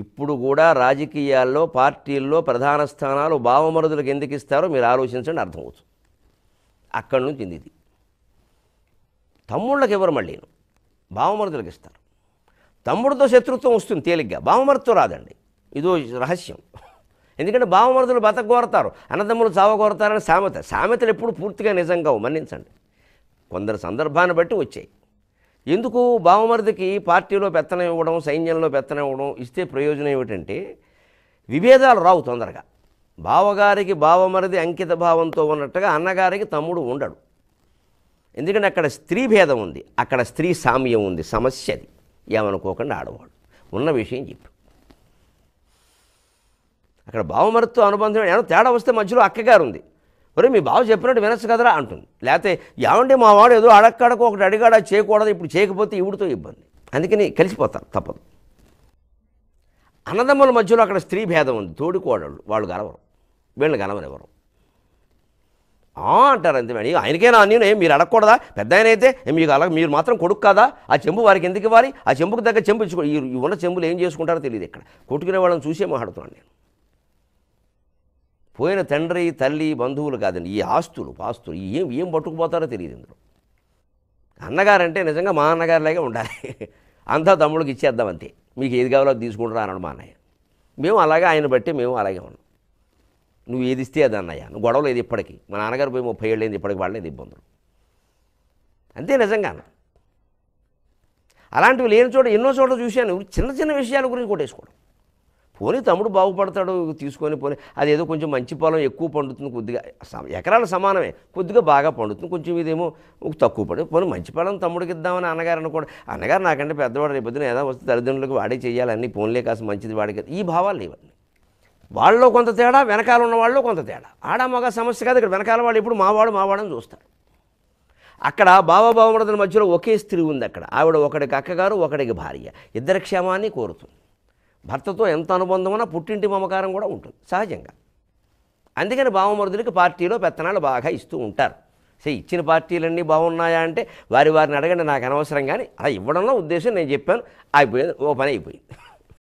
ఇప్పుడు కూడా రాజకీయాల్లో పార్టీల్లో ప్రధాన స్థానాలు భావమరుదులకు ఎందుకు ఇస్తారో మీరు ఆలోచించండి అర్థమవుతుంది అక్కడి నుంచి ఇది తమ్ముళ్ళకి ఎవరు మళ్ళీ భావమరుదులకు ఇస్తారు తమ్ముడితో శత్రుత్వం వస్తుంది తేలిగ్గా భావమరుతో రాదండి ఇదో రహస్యం ఎందుకంటే భావమరుదులు బతక కోరతారు అన్నదమ్ములు చావ కోరతారని సామెత సామెతలు ఎప్పుడు పూర్తిగా నిజంగా మన్నించండి కొందరు సందర్భాన్ని బట్టి వచ్చాయి ఎందుకు బావమరిదికి పార్టీలో పెత్తనం ఇవ్వడం సైన్యంలో పెత్తనం ఇవ్వడం ఇస్తే ప్రయోజనం ఏమిటంటే విభేదాలు రావు తొందరగా బావగారికి బావమరిది అంకిత భావంతో ఉన్నట్టుగా అన్నగారికి తమ్ముడు ఉండడు ఎందుకంటే అక్కడ స్త్రీ భేదం ఉంది అక్కడ స్త్రీ సామ్యం ఉంది సమస్య అది ఏమనుకోకుండా ఆడవాడు ఉన్న విషయం చెప్పు అక్కడ బావమరితో అనుబంధం ఏమో తేడా వస్తే మధ్యలో అక్కగారు ఉంది మరి మీ బావ చెప్పినట్టు వినొచ్చు కదరా అంటుంది లేకపోతే ఏమంటే మా వాడు ఏదో అడక్కడకు ఒకటి అడిగాడ చేయకూడదు ఇప్పుడు చేయకపోతే ఇవిడితో ఇబ్బంది అందుకని కలిసిపోతారు తప్పదు అన్నదమ్ముల మధ్యలో అక్కడ స్త్రీ భేదం ఉంది తోడుకోడళ్ళు వాళ్ళు గలవరు వీళ్ళని ఆ అంటారు అంతే మేడం ఆయనకైనా అన్నీ మీరు అడగకూడదా పెద్ద ఆయన అయితే మీకు అలా మీరు మాత్రం కొడుకు కాదా ఆ చెంబు వారికి ఎందుకు ఇవ్వాలి ఆ చెంబుకు దగ్గర చెంబు ఇచ్చుకో ఈ ఉన్న చెంబులు ఏం చేసుకుంటారో తెలియదు ఇక్కడ కొట్టుకునే వాళ్ళని చూసే మాట్లాడుతున్నాను నేను పోయిన తండ్రి తల్లి బంధువులు కాదండి ఈ ఆస్తులు పాస్తులు ఏం ఏం పట్టుకుపోతారో తెలియదు ఇందులో అన్నగారంటే నిజంగా మా అన్నగారిలాగే ఉండాలి అంతా తమ్ముడికి ఇచ్చేద్దాం అంతే మీకు ఏది కావాలో తీసుకుంటారా అన్నాడు మా అన్నయ్య మేము అలాగే ఆయన బట్టి మేము అలాగే ఉన్నాం నువ్వు ఏది ఇస్తే అది అన్నయ్య నువ్వు గొడవ లేదు ఇప్పటికీ మా నాన్నగారు పోయి ముప్పై ఏళ్ళు లేదు ఇప్పటికి లేదు ఇబ్బందులు అంతే నిజంగా అలాంటివి లేని చోట ఎన్నో చోట్ల చూశాను చిన్న చిన్న విషయాల గురించి కొట్టేసుకోవడం పోనీ తమ్ముడు బాగుపడతాడు తీసుకొని పోనీ ఏదో కొంచెం మంచి పొలం ఎక్కువ పండుతుంది కొద్దిగా ఎకరాలు సమానమే కొద్దిగా బాగా పండుతుంది కొంచెం ఇదేమో తక్కువ పడు పోనీ మంచి పొలం తమ్ముడికి ఇద్దామని అన్నగారు అనుకోడు అన్నగారు నాకంటే పెద్దవాడు రేపొద్దున ఏదో వస్తే తల్లిదండ్రులకు వాడే చేయాలన్నీ పోన్లే కాస్త మంచిది వాడికి ఈ భావాలు లేవండి వాళ్ళలో కొంత తేడా వెనకాల ఉన్న వాళ్ళు కొంత తేడా ఆడ మగ సమస్య కాదు ఇక్కడ వెనకాల వాళ్ళు ఇప్పుడు మావాడు మావాడని చూస్తారు అక్కడ బావ బావమడతల మధ్యలో ఒకే స్త్రీ ఉంది అక్కడ ఆవిడ ఒకడికి అక్కగారు ఒకడికి భార్య ఇద్దరి క్షేమాన్ని కోరుతుంది భర్తతో ఎంత ఉన్నా పుట్టింటి మమకారం కూడా ఉంటుంది సహజంగా అందుకని భావమరుదులకి పార్టీలో పెత్తనాలు బాగా ఇస్తూ ఉంటారు సరే ఇచ్చిన పార్టీలన్నీ బాగున్నాయా అంటే వారి వారిని అడగండి నాకు అనవసరం కానీ అలా ఇవ్వడంలో ఉద్దేశం నేను చెప్పాను అయిపోయేది ఓ పని అయిపోయింది